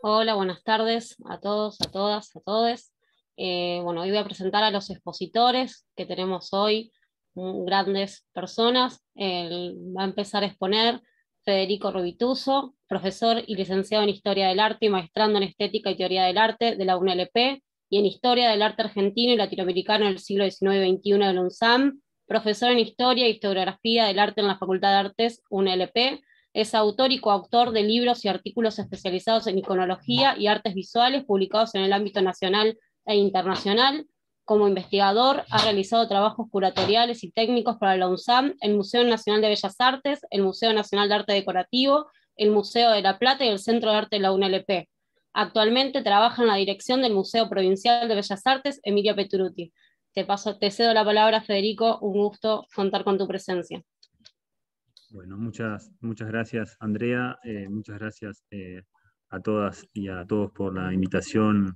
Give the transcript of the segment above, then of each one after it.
Hola, buenas tardes a todos, a todas, a todos. Eh, bueno, hoy voy a presentar a los expositores que tenemos hoy, mm, grandes personas. va a empezar a exponer Federico Rubituso, profesor y licenciado en Historia del Arte y maestrando en Estética y Teoría del Arte de la UNLP y en Historia del Arte Argentino y Latinoamericano del siglo XIX y XXI de la profesor en Historia e Historiografía del Arte en la Facultad de Artes UNLP es autor y coautor de libros y artículos especializados en iconología y artes visuales publicados en el ámbito nacional e internacional. Como investigador, ha realizado trabajos curatoriales y técnicos para la UNSAM, el Museo Nacional de Bellas Artes, el Museo Nacional de Arte Decorativo, el Museo de la Plata y el Centro de Arte de la UNLP. Actualmente trabaja en la dirección del Museo Provincial de Bellas Artes, Emilio Peturuti Te, paso, te cedo la palabra, Federico. Un gusto contar con tu presencia. Bueno, muchas, muchas gracias Andrea, eh, muchas gracias eh, a todas y a todos por la invitación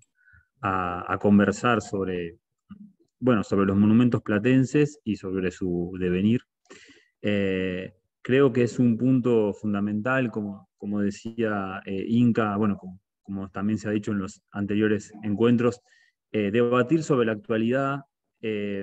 a, conversar sobre, bueno, sobre los monumentos platenses y sobre su devenir. Eh, creo que es un punto fundamental, como, como decía Inca, bueno, como, como, también se ha dicho en los anteriores encuentros, debatir sobre la actualidad de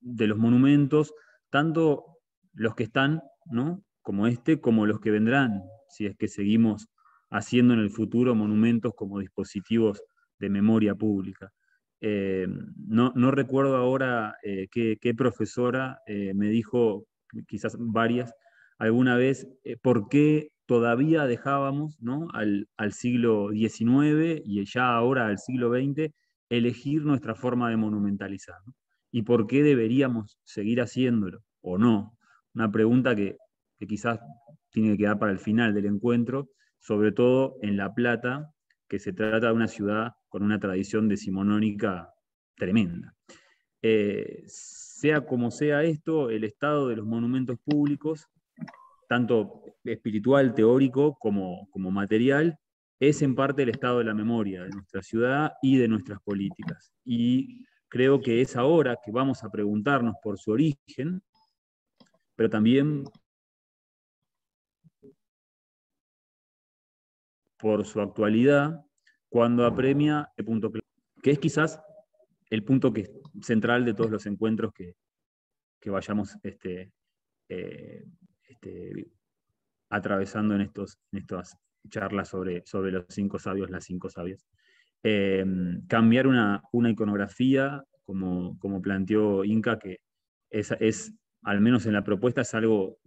los monumentos, tanto los que están, ¿no? como este, como los que vendrán, si es que seguimos haciendo en el futuro monumentos como dispositivos de memoria pública. Eh, no, recuerdo ahora eh, qué, profesora eh, me dijo, quizás varias, alguna vez, por qué todavía dejábamos ¿no? al, siglo XIX y ya ahora al siglo XX elegir nuestra forma de monumentalizar. Y por qué deberíamos seguir haciéndolo o no una pregunta que, quizás tiene que dar para el final del encuentro, sobre todo en La Plata, que se trata de una ciudad con una tradición decimonónica tremenda. Eh, sea como sea esto, el estado de los monumentos públicos, tanto espiritual, teórico como, como material, es en parte el estado de la memoria de nuestra ciudad y de nuestras políticas. Y creo que es ahora que vamos a preguntarnos por su origen pero también por su actualidad cuando apremia el punto que es quizás el punto central de todos los encuentros que, vayamos este, eh, este, atravesando en, estos, en estas charlas sobre, sobre los cinco sabios, las cinco sabias. Em, cambiar una, iconografía, como, planteó Inca, que es al menos en la propuesta, es algo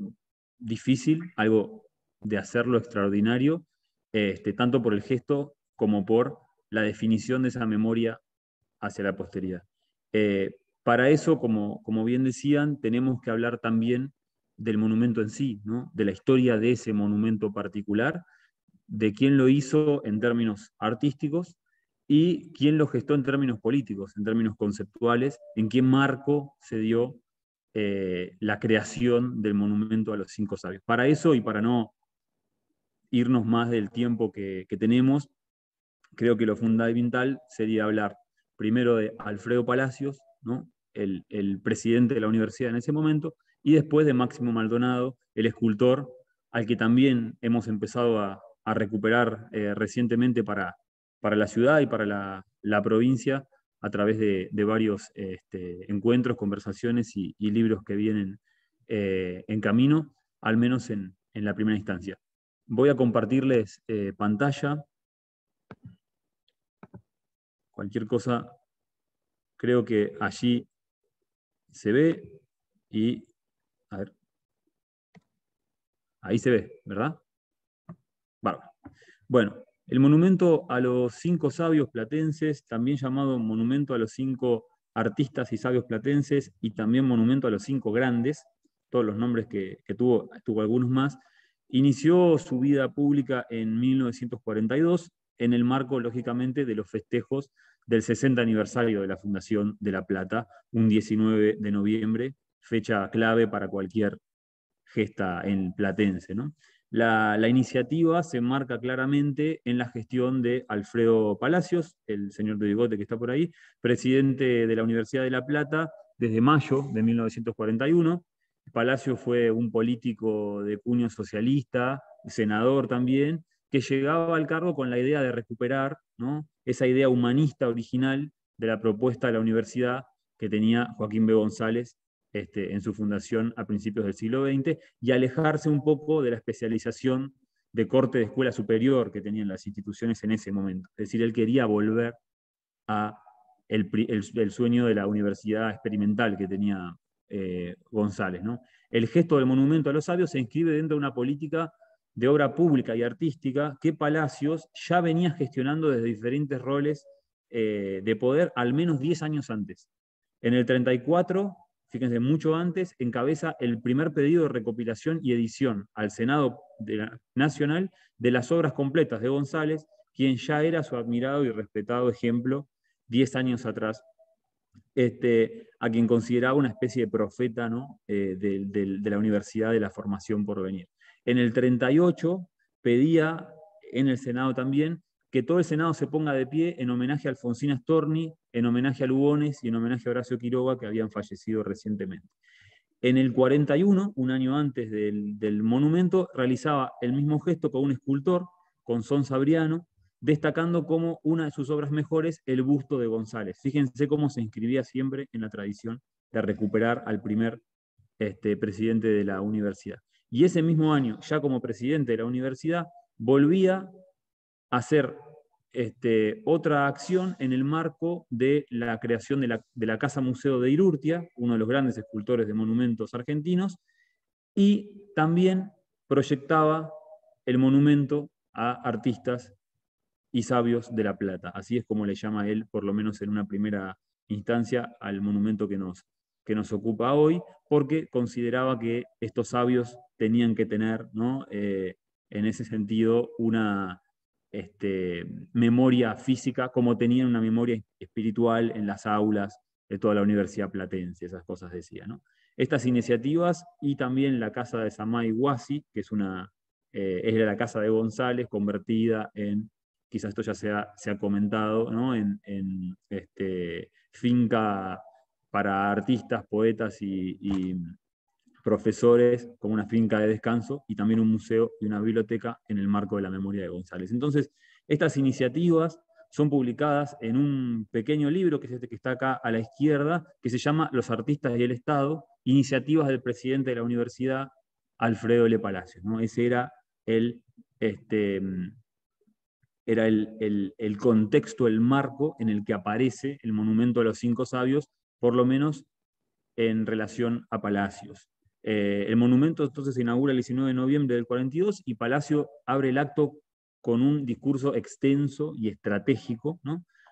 difícil, algo de hacerlo extraordinario, este, tanto por el gesto como por la definición de esa memoria hacia la posteridad. Eh, para eso, como, bien decían, tenemos que hablar también del monumento en sí, ¿no? de la historia de ese monumento particular, de quién lo hizo en términos artísticos y quién lo gestó en términos políticos, en términos conceptuales, en qué marco se dio eh, la creación del monumento a los cinco sabios. Para eso y para no irnos más del tiempo que, tenemos, creo que lo fundamental sería hablar primero de Alfredo Palacios, el, presidente de la universidad en ese momento, y después de Máximo Maldonado, el escultor, al que también hemos empezado a, recuperar eh, recientemente para, la ciudad y para la provincia, a través de, varios este, encuentros, conversaciones y, libros que vienen eh, en camino, al menos en, la primera instancia. Voy a compartirles eh, pantalla. Cualquier cosa, creo que allí se ve y, a ver, ahí se ve, ¿verdad? Bárbaro. Bueno, el monumento a los cinco sabios platenses, también llamado monumento a los cinco artistas y sabios platenses, y también monumento a los cinco grandes, todos los nombres que, tuvo, tuvo algunos más, inició su vida pública en 1942 en el marco, lógicamente, de los festejos del 60 aniversario de la Fundación de La Plata, un 19 de noviembre, fecha clave para cualquier gesta en platense. ¿no? La, iniciativa se marca claramente en la gestión de Alfredo Palacios, el señor de bigote que está por ahí, presidente de la Universidad de La Plata desde mayo de 1941. Palacios fue un político de cuño socialista, senador también, que llegaba al cargo con la idea de recuperar esa idea humanista original de la propuesta de la universidad que tenía Joaquín B. González este, en su fundación a principios del siglo XX y alejarse un poco de la especialización de corte de escuela superior que tenían las instituciones en ese momento. Es decir, él quería volver a el, sueño de la universidad experimental que tenía eh, González. ¿no? El gesto del monumento a los sabios se inscribe dentro de una política de obra pública y artística que Palacios ya venía gestionando desde diferentes roles eh, de poder al menos 10 años antes. En el 34 fíjense, mucho antes, encabeza el primer pedido de recopilación y edición al Senado Nacional de las obras completas de González, quien ya era su admirado y respetado ejemplo 10 años atrás, este, a quien consideraba una especie de profeta ¿no? Eh, de la Universidad de la Formación por venir. En el 38 pedía en el Senado también que todo el Senado se ponga de pie en homenaje a Alfonsina Storni, en homenaje a Lugones y en homenaje a Horacio Quiroga, que habían fallecido recientemente. En el 41, un año antes del, monumento, realizaba el mismo gesto con un escultor, con Son Sabriano, destacando como una de sus obras mejores el busto de González. Fíjense cómo se inscribía siempre en la tradición de recuperar al primer este, presidente de la universidad. Y ese mismo año, ya como presidente de la universidad, volvía hacer este, otra acción en el marco de la creación de la, Casa Museo de Irurtia, uno de los grandes escultores de monumentos argentinos, y también proyectaba el monumento a artistas y sabios de La Plata. Así es como le llama él, por lo menos en una primera instancia, al monumento que nos, que nos ocupa hoy, porque consideraba que estos sabios tenían que tener, ¿no? Eh, en ese sentido, una, este, memoria física como tenían una memoria espiritual en las aulas de toda la Universidad Platense, esas cosas decía. Estas iniciativas y también la casa de Samay Guasi, que es, una, eh, la casa de González convertida en, quizás esto ya se ha, se ha comentado, en, este, finca para artistas, poetas y, profesores con una finca de descanso y también un museo y una biblioteca en el marco de la memoria de González. Entonces, estas iniciativas son publicadas en un pequeño libro, que este que está acá a la izquierda, que se llama Los artistas y el Estado, iniciativas del presidente de la universidad, Alfredo L. Palacios. ¿no? Ese era el, este, mm, era el, el contexto, el marco en el que aparece el monumento a los cinco sabios, por lo menos en relación a Palacios. Eh, el monumento entonces se inaugura el 19 de noviembre del 42 y Palacio abre el acto con un discurso extenso y estratégico,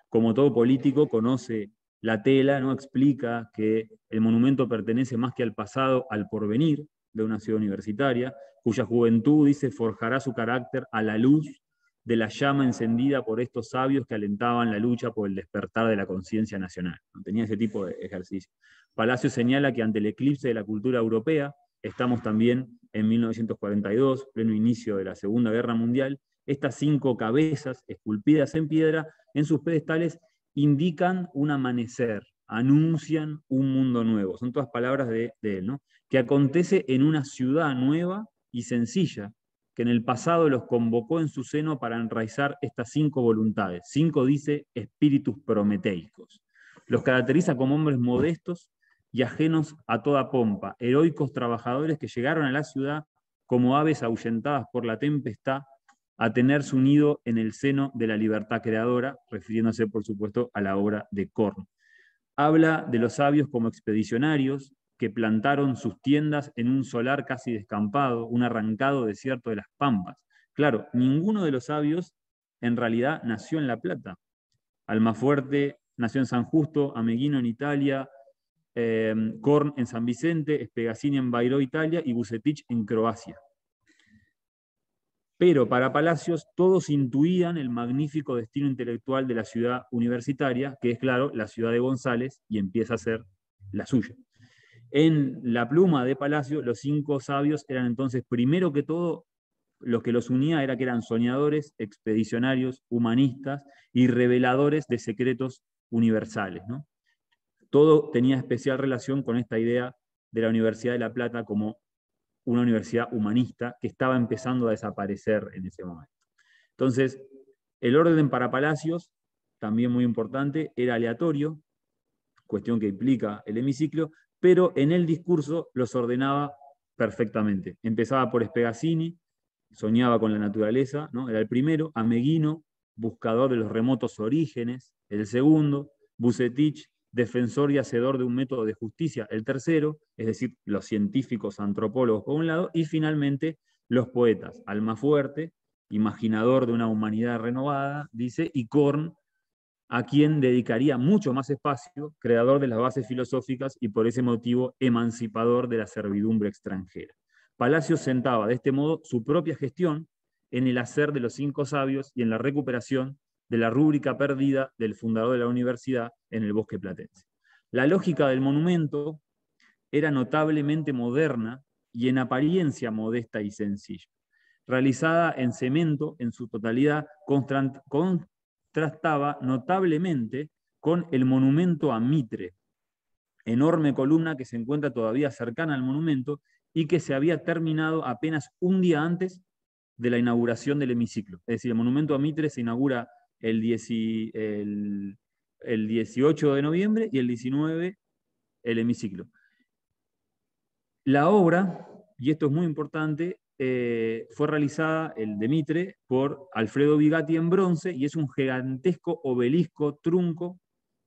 Como todo político conoce la tela, ¿no? Explica que el monumento pertenece más que al pasado, al porvenir de una ciudad universitaria, cuya juventud, dice, forjará su carácter a la luz de la llama encendida por estos sabios que alentaban la lucha por el despertar de la conciencia nacional. Tenía ese tipo de ejercicio. Palacio señala que ante el eclipse de la cultura europea, estamos también en 1942, pleno inicio de la Segunda Guerra Mundial, estas cinco cabezas esculpidas en piedra en sus pedestales indican un amanecer, anuncian un mundo nuevo. Son todas palabras de, él, ¿no? Que acontece en una ciudad nueva y sencilla, que en el pasado los convocó en su seno para enraizar estas cinco voluntades. Cinco dice espíritus prometeicos. Los caracteriza como hombres modestos y ajenos a toda pompa, heroicos trabajadores que llegaron a la ciudad como aves ahuyentadas por la tempestad a tener su nido en el seno de la libertad creadora, refiriéndose por supuesto a la obra de Korn. Habla de los sabios como expedicionarios, que plantaron sus tiendas en un solar casi descampado, un arrancado desierto de las pampas. Claro, ninguno de los sabios en realidad nació en La Plata. Almafuerte nació en San Justo, Ameguino en Italia, Corn em, Korn en San Vicente, Espegacini en Bairo Italia, y Bucetich en Croacia. Pero para Palacios todos intuían el magnífico destino intelectual de la ciudad universitaria, que es claro, la ciudad de González, y empieza a ser la suya. En la pluma de Palacio, los cinco sabios eran entonces, primero que todo, lo que los unía era que eran soñadores, expedicionarios, humanistas y reveladores de secretos universales. Todo tenía especial relación con esta idea de la Universidad de La Plata como una universidad humanista que estaba empezando a desaparecer en ese momento. Entonces, el orden para Palacios, también muy importante, era aleatorio, cuestión que implica el hemiciclo, pero en el discurso los ordenaba perfectamente. Empezaba por Spegazzini, soñaba con la naturaleza, ¿no? era el primero, Ameghino, buscador de los remotos orígenes, el segundo, Bucetich, defensor y hacedor de un método de justicia, el tercero, es decir, los científicos antropólogos por un lado, y finalmente los poetas, Alma Fuerte, imaginador de una humanidad renovada, dice, y Korn, a quien dedicaría mucho más espacio, creador de las bases filosóficas y por ese motivo emancipador de la servidumbre extranjera. Palacios sentaba de este modo su propia gestión en el hacer de los cinco sabios y en la recuperación de la rúbrica perdida del fundador de la universidad en el bosque platense. La lógica del monumento era notablemente moderna y en apariencia modesta y sencilla realizada en cemento en su totalidad, Trataba notablemente con el monumento a Mitre, enorme columna que se encuentra todavía cercana al monumento y que se había terminado apenas un día antes de la inauguración del hemiciclo. Es decir, el monumento a Mitre se inaugura el, el 18 de noviembre y el 19 el hemiciclo. La obra, y esto es muy importante, eh, fue realizada, el de Mitre, por Alfredo Bigatti en bronce y es un gigantesco obelisco trunco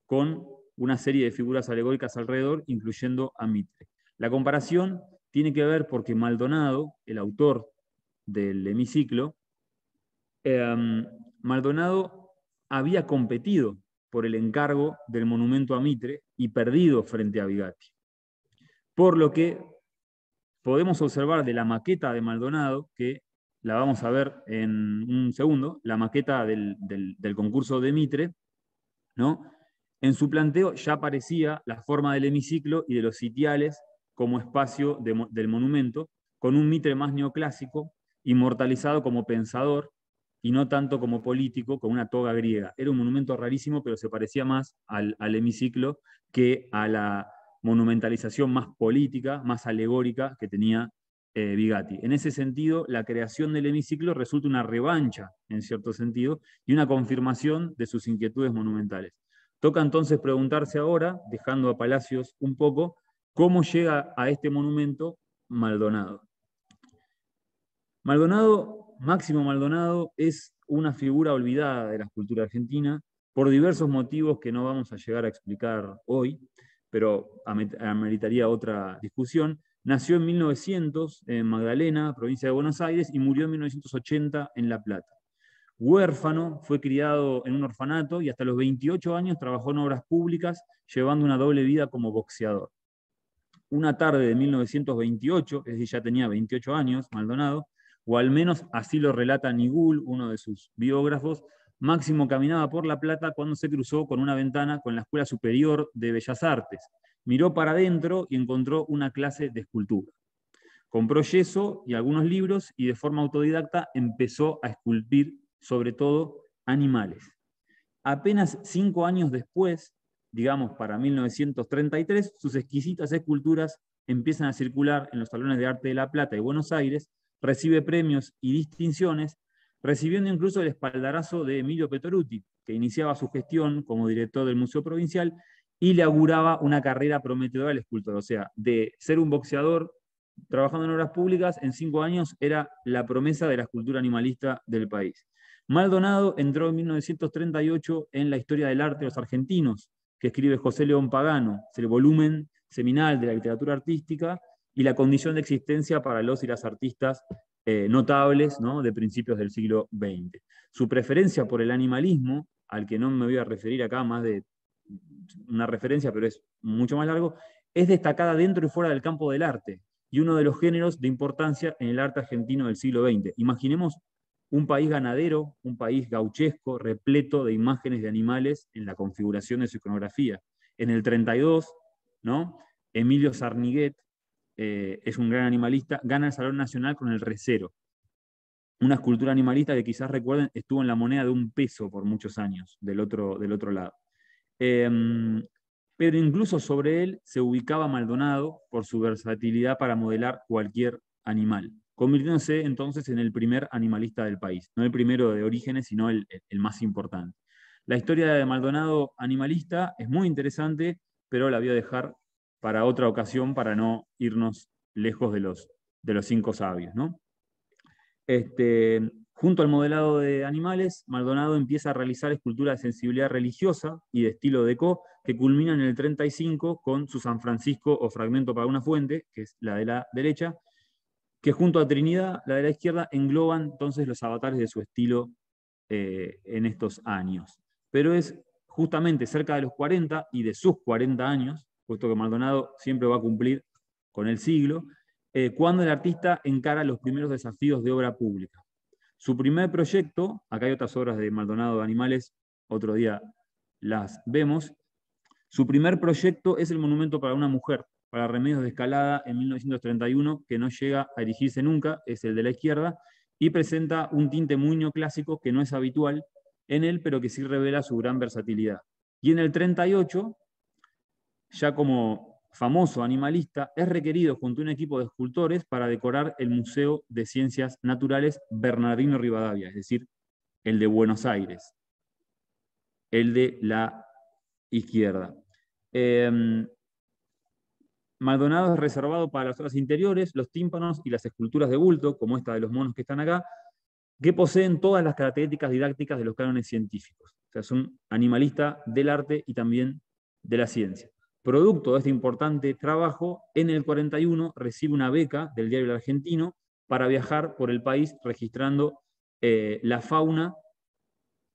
con una serie de figuras alegóricas alrededor, incluyendo a Mitre. La comparación tiene que ver porque Maldonado, el autor del hemiciclo, em, Maldonado había competido por el encargo del monumento a Mitre y perdido frente a Bigatti. Por lo que podemos observar de la maqueta de Maldonado, que la vamos a ver en un segundo, la maqueta del, concurso de Mitre, ¿no? en su planteo ya aparecía la forma del hemiciclo y de los sitiales como espacio del monumento, con un Mitre más neoclásico, inmortalizado como pensador y no tanto como político, con una toga griega. Era un monumento rarísimo, pero se parecía más al hemiciclo que a la, monumentalización más política, más alegórica que tenía eh, Bigatti. En ese sentido, la creación del hemiciclo resulta una revancha, en cierto sentido, y una confirmación de sus inquietudes monumentales. Toca entonces preguntarse ahora, dejando a Palacios un poco, cómo llega a este monumento Maldonado. Maldonado, Máximo Maldonado, es una figura olvidada de la cultura argentina por diversos motivos que no vamos a llegar a explicar hoy, pero ameritaría otra discusión. Nació en 1900 en Magdalena, provincia de Buenos Aires, y murió en 1980 en La Plata. Huérfano, fue criado en un orfanato y hasta los 28 años trabajó en obras públicas, llevando una doble vida como boxeador. Una tarde de 1928, es decir, ya tenía 28 años, Maldonado, o al menos así lo relata Nigul, uno de sus biógrafos, Máximo caminaba por La Plata cuando se cruzó con una ventana con la Escuela Superior de Bellas Artes. Miró para adentro y encontró una clase de escultura. Compró yeso y algunos libros y de forma autodidacta empezó a esculpir, sobre todo, animales. Apenas cinco años después, digamos para 1933, sus exquisitas esculturas empiezan a circular en los salones de arte de La Plata y Buenos Aires, recibe premios y distinciones recibiendo incluso el espaldarazo de Emilio Petoruti, que iniciaba su gestión como director del Museo Provincial y le auguraba una carrera prometedora al escultor. O sea, de ser un boxeador trabajando en obras públicas, en cinco años era la promesa de la escultura animalista del país. Maldonado entró en 1938 en la historia del arte de los argentinos, que escribe José León Pagano, es el volumen seminal de la literatura artística y la condición de existencia para los y las artistas eh, notables ¿no? de principios del siglo XX. Su preferencia por el animalismo, al que no me voy a referir acá más de una referencia, pero es mucho más largo, es destacada dentro y fuera del campo del arte y uno de los géneros de importancia en el arte argentino del siglo XX. Imaginemos un país ganadero, un país gauchesco, repleto de imágenes de animales en la configuración de su iconografía. En el 32, ¿no? Emilio Sarniguet, eh, es un gran animalista, gana el Salón Nacional con el recero. Una escultura animalista que quizás recuerden estuvo en la moneda de un peso por muchos años del otro, del otro lado. Em, pero incluso sobre él se ubicaba Maldonado por su versatilidad para modelar cualquier animal, convirtiéndose entonces en el primer animalista del país, no el primero de orígenes, sino el, el más importante. La historia de Maldonado animalista es muy interesante, pero la voy a dejar para otra ocasión para no irnos lejos de los, de los cinco sabios. ¿no? Este, junto al modelado de animales, Maldonado empieza a realizar esculturas de sensibilidad religiosa y de estilo deco que culminan en el 35 con su San Francisco o fragmento para una fuente, que es la de la derecha, que junto a Trinidad, la de la izquierda, engloban entonces los avatares de su estilo eh, en estos años. Pero es justamente cerca de los 40 y de sus 40 años puesto que Maldonado siempre va a cumplir con el siglo, eh, cuando el artista encara los primeros desafíos de obra pública. Su primer proyecto, acá hay otras obras de Maldonado de Animales, otro día las vemos, su primer proyecto es el Monumento para una Mujer, para Remedios de Escalada en 1931, que no llega a erigirse nunca, es el de la izquierda, y presenta un tinte muño clásico que no es habitual en él, pero que sí revela su gran versatilidad. Y en el 38 ya como famoso animalista, es requerido junto a un equipo de escultores para decorar el Museo de Ciencias Naturales Bernardino Rivadavia, es decir, el de Buenos Aires, el de la izquierda. Em, Maldonado es reservado para las obras interiores, los tímpanos y las esculturas de bulto, como esta de los monos que están acá, que poseen todas las características didácticas de los cánones científicos. O sea, es un animalista del arte y también de la ciencia. Producto de este importante trabajo, en el 41 recibe una beca del diario Argentino para viajar por el país registrando eh, la fauna,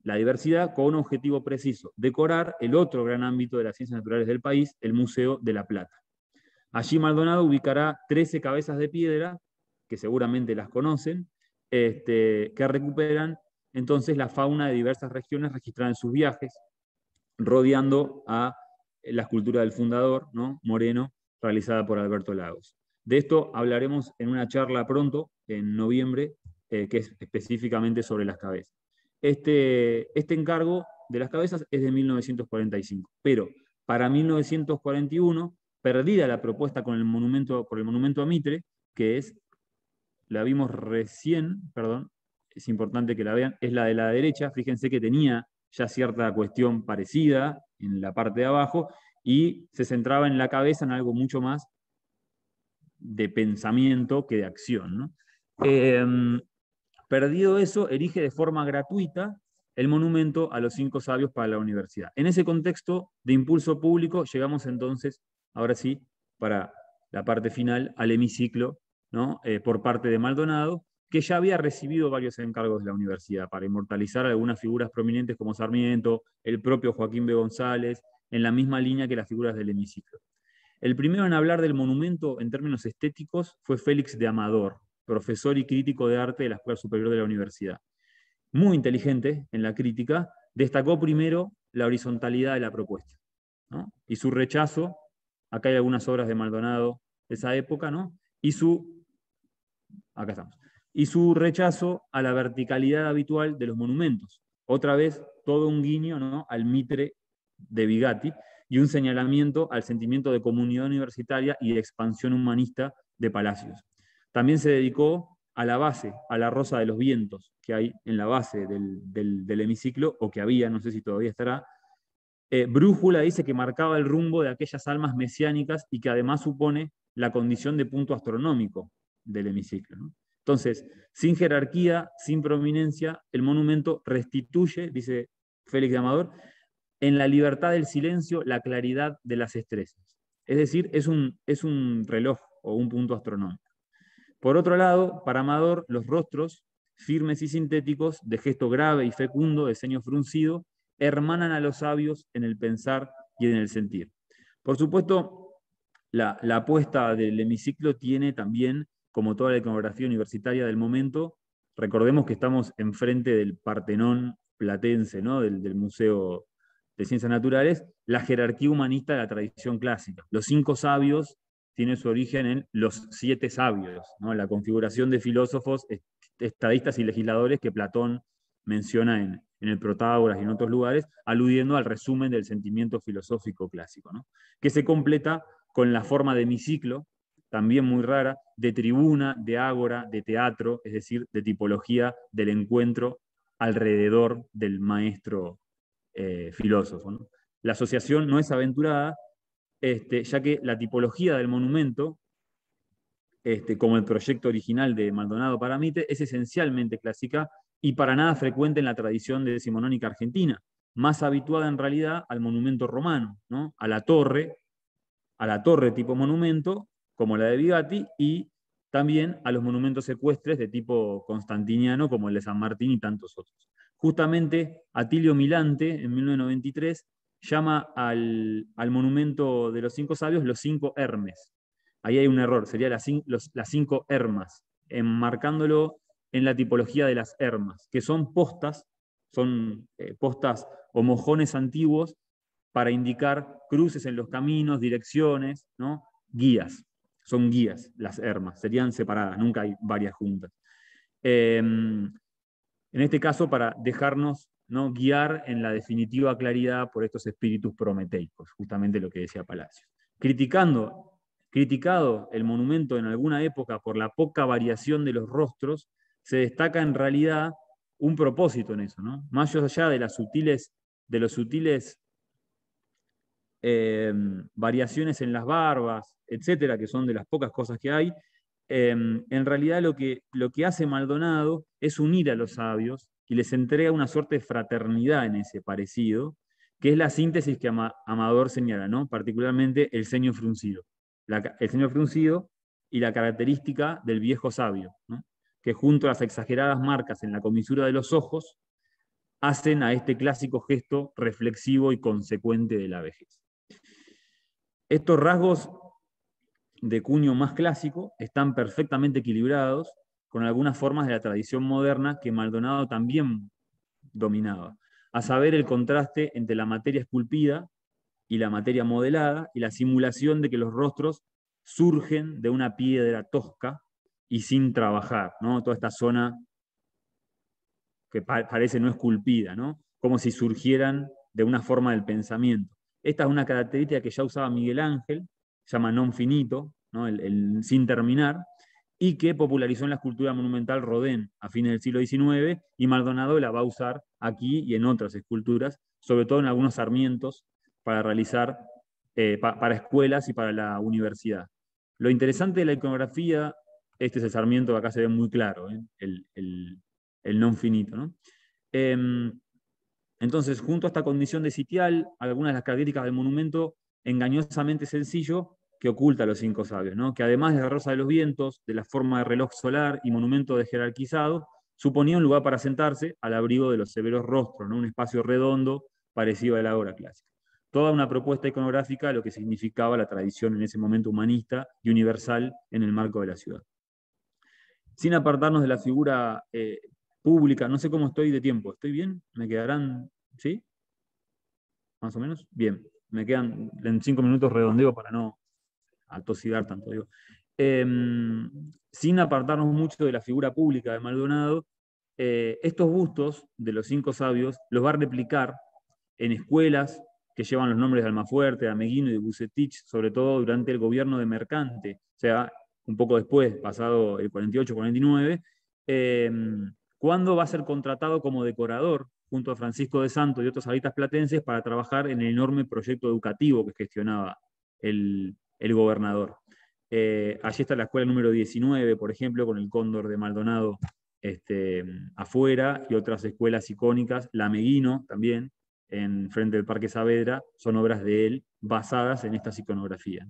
la diversidad, con un objetivo preciso, decorar el otro gran ámbito de las ciencias naturales del país, el Museo de la Plata. Allí Maldonado ubicará 13 cabezas de piedra, que seguramente las conocen, este, que recuperan entonces la fauna de diversas regiones registradas en sus viajes, rodeando a la escultura del fundador, ¿no? Moreno, realizada por Alberto Lagos. De esto hablaremos en una charla pronto, en noviembre, eh, que es específicamente sobre las cabezas. Este, este encargo de las cabezas es de 1945, pero para 1941, perdida la propuesta con el monumento, por el monumento a Mitre, que es, la vimos recién, perdón, es importante que la vean, es la de la derecha, fíjense que tenía ya cierta cuestión parecida en la parte de abajo y se centraba en la cabeza en algo mucho más de pensamiento que de acción. Em, perdido eso, erige de forma gratuita el monumento a los cinco sabios para la universidad. En ese contexto de impulso público llegamos entonces, ahora sí, para la parte final, al hemiciclo ¿no? Eh, por parte de Maldonado, que ya había recibido varios encargos de la universidad para inmortalizar algunas figuras prominentes como Sarmiento, el propio Joaquín B. González, en la misma línea que las figuras del hemiciclo. El primero en hablar del monumento en términos estéticos fue Félix de Amador, profesor y crítico de arte de la Escuela Superior de la Universidad. Muy inteligente en la crítica, destacó primero la horizontalidad de la propuesta y su rechazo, acá hay algunas obras de Maldonado de esa época, ¿no? y su, acá estamos, y su rechazo a la verticalidad habitual de los monumentos. Otra vez, todo un guiño al mitre de Bigatti y un señalamiento al sentimiento de comunidad universitaria y de expansión humanista de Palacios. También se dedicó a la base, a la rosa de los vientos que hay en la base del, hemiciclo, o que había, no sé si todavía estará. Eh, Brújula dice que marcaba el rumbo de aquellas almas mesiánicas y que además supone la condición de punto astronómico del hemiciclo. ¿no? Entonces, sin jerarquía, sin prominencia, el monumento restituye, dice Félix de Amador, en la libertad del silencio la claridad de las estrellas. Es decir, es un, reloj o un punto astronómico. Por otro lado, para Amador, los rostros, firmes y sintéticos, de gesto grave y fecundo, de ceño fruncido, hermanan a los sabios en el pensar y en el sentir. Por supuesto, la apuesta del hemiciclo tiene también como toda la iconografía universitaria del momento. Recordemos que estamos enfrente del Partenón platense, del, Museo de Ciencias Naturales, la jerarquía humanista de la tradición clásica. Los cinco sabios tienen su origen en los siete sabios, ¿no? la configuración de filósofos, estadistas y legisladores que Platón menciona en, el Protágoras y en otros lugares, aludiendo al resumen del sentimiento filosófico clásico, que se completa con la forma de hemiciclo, también muy rara, de tribuna, de ágora, de teatro, es decir, de tipología del encuentro alrededor del maestro eh, filósofo. La asociación no es aventurada, este, ya que la tipología del monumento, este, como el proyecto original de Maldonado Paramite, es esencialmente clásica y para nada frecuente en la tradición decimonónica argentina, más habituada en realidad al monumento romano, a la torre, a la torre tipo monumento, como la de Vigati y también a los monumentos ecuestres de tipo constantiniano, como el de San Martín y tantos otros. Justamente Atilio Milante, en 1993, llama al, monumento de los cinco sabios los cinco Hermes. Ahí hay un error, sería las, las cinco Hermas, enmarcándolo en la tipología de las Hermas, que son postas, son eh, postas o mojones antiguos para indicar cruces en los caminos, direcciones, ¿no? guías son guías las hermas, serían separadas, nunca hay varias juntas. Em, en este caso, para dejarnos ¿no? guiar en la definitiva claridad por estos espíritus prometeicos, justamente lo que decía Palacios Criticando, criticado el monumento en alguna época por la poca variación de los rostros, se destaca en realidad un propósito en eso, ¿no? más allá de, las sutiles, de los sutiles Em, variaciones en las barbas, etcétera, que son de las pocas cosas que hay, em, en realidad lo que, lo que hace Maldonado es unir a los sabios y les entrega una suerte de fraternidad en ese parecido, que es la síntesis que Amador señala, ¿no? particularmente el ceño fruncido. el ceño fruncido y la característica del viejo sabio, que junto a las exageradas marcas en la comisura de los ojos, hacen a este clásico gesto reflexivo y consecuente de la vejez. Estos rasgos de cuño más clásico están perfectamente equilibrados con algunas formas de la tradición moderna que Maldonado también dominaba, a saber el contraste entre la materia esculpida y la materia modelada y la simulación de que los rostros surgen de una piedra tosca y sin trabajar, ¿no? Toda esta zona que parece no esculpida, ¿no? Como si surgieran de una forma del pensamiento. Esta es una característica que ya usaba Miguel Ángel, se llama non finito, El, sin terminar, y que popularizó en la escultura monumental Rodén a fines del siglo XIX, y Maldonado la va a usar aquí y en otras esculturas, sobre todo en algunos sarmientos, para realizar eh, para escuelas y para la universidad. Lo interesante de la iconografía, este es el sarmiento, acá se ve muy claro, ¿eh? el, non finito, ¿no? Em, entonces, junto a esta condición de sitial, algunas de las características del monumento engañosamente sencillo que oculta a los cinco sabios, que además de la rosa de los vientos, de la forma de reloj solar y monumento de jerarquizado, suponía un lugar para sentarse al abrigo de los severos rostros, un espacio redondo parecido a la obra clásica. Toda una propuesta iconográfica de lo que significaba la tradición en ese momento humanista y universal en el marco de la ciudad. Sin apartarnos de la figura eh, pública. No sé cómo estoy de tiempo. ¿Estoy bien? ¿Me quedarán? ¿Sí? ¿Más o menos? Bien. Me quedan en cinco minutos redondeo para no atosidar tanto. yo em, sin apartarnos mucho de la figura pública de Maldonado, eh, estos bustos de los cinco sabios los va a replicar en escuelas que llevan los nombres de Almafuerte, de Ameguino y de Bucetich, sobre todo durante el gobierno de Mercante, o sea, un poco después, pasado el 48-49, ¿Cuándo va a ser contratado como decorador junto a Francisco de Santo y otros habitas platenses para trabajar en el enorme proyecto educativo que gestionaba el, gobernador? Eh, allí está la escuela número 19, por ejemplo, con el Cóndor de Maldonado este, afuera y otras escuelas icónicas, la Meguino también, en frente del Parque Saavedra, son obras de él basadas en estas iconografías.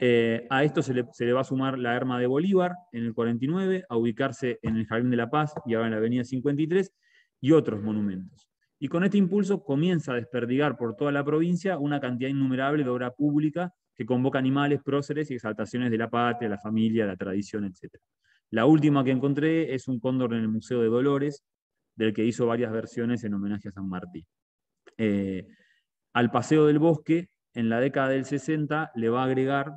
Eh, a esto se le, va a sumar la arma de Bolívar en el 49, a ubicarse en el Jardín de la Paz y ahora en la Avenida 53, y otros monumentos. Y con este impulso comienza a desperdigar por toda la provincia una cantidad innumerable de obra pública que convoca animales, próceres y exaltaciones de la patria, la familia, la tradición, etc. La última que encontré es un cóndor en el Museo de Dolores, del que hizo varias versiones en homenaje a San Martín. Eh, al Paseo del Bosque, en la década del 60, le va a agregar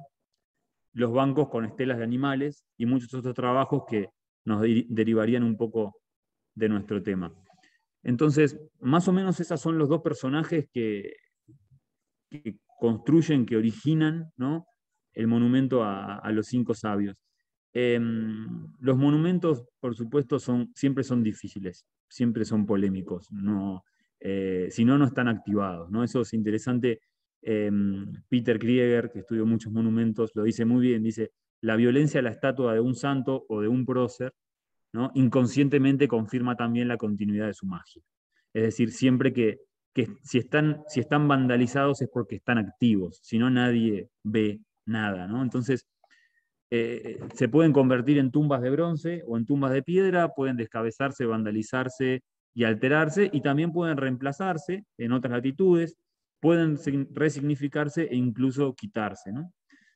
los bancos con estelas de animales y muchos otros trabajos que nos derivarían un poco de nuestro tema. Entonces, más o menos esos son los dos personajes que, construyen, que originan ¿no? el monumento a, los cinco sabios. Em, los monumentos, por supuesto, son, siempre son difíciles, siempre son polémicos, eh, si no, no están activados. ¿no? Eso es interesante Em, Peter Krieger, que estudió muchos monumentos, lo dice muy bien, dice, la violencia a la estatua de un santo o de un prócer, ¿no? inconscientemente confirma también la continuidad de su magia. Es decir, siempre que, si, están, vandalizados es porque están activos, si no nadie ve nada. Entonces, eh, eh, se pueden convertir en tumbas de bronce o en tumbas de piedra, pueden descabezarse, vandalizarse y alterarse, y también pueden reemplazarse en otras latitudes pueden resignificarse e incluso quitarse.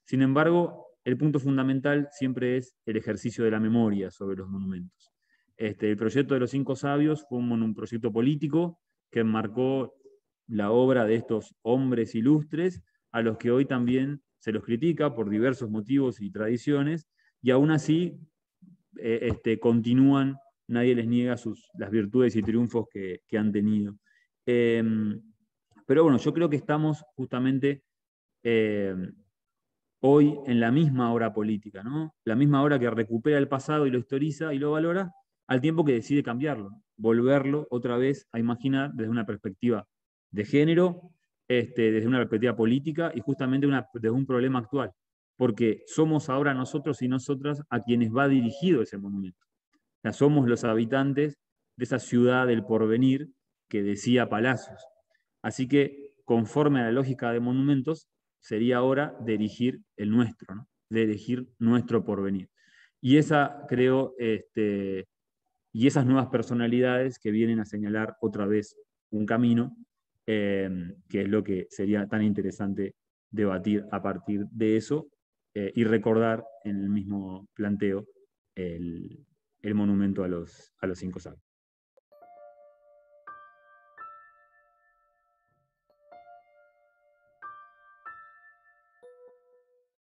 Sin embargo, el punto fundamental siempre es el ejercicio de la memoria sobre los monumentos. Este, el proyecto de los cinco sabios fue un, proyecto político que marcó la obra de estos hombres ilustres, a los que hoy también se los critica por diversos motivos y tradiciones, y aún así eh, este, continúan, nadie les niega sus, las virtudes y triunfos que, que han tenido. Em, pero bueno, yo creo que estamos justamente eh, hoy en la misma hora política, ¿no? La misma hora que recupera el pasado y lo historiza y lo valora, al tiempo que decide cambiarlo, volverlo otra vez a imaginar desde una perspectiva de género, este, desde una perspectiva política y justamente desde un problema actual, porque somos ahora nosotros y nosotras a quienes va dirigido ese monumento. Ya somos los habitantes de esa ciudad del porvenir que decía Palacios, Así que, conforme a la lógica de monumentos, sería hora de erigir el nuestro, de erigir nuestro porvenir. Y esa, creo, este, y esas nuevas personalidades que vienen a señalar otra vez un camino, em, que es lo que sería tan interesante debatir a partir de eso eh, y recordar en el mismo planteo el, monumento a los, a los cinco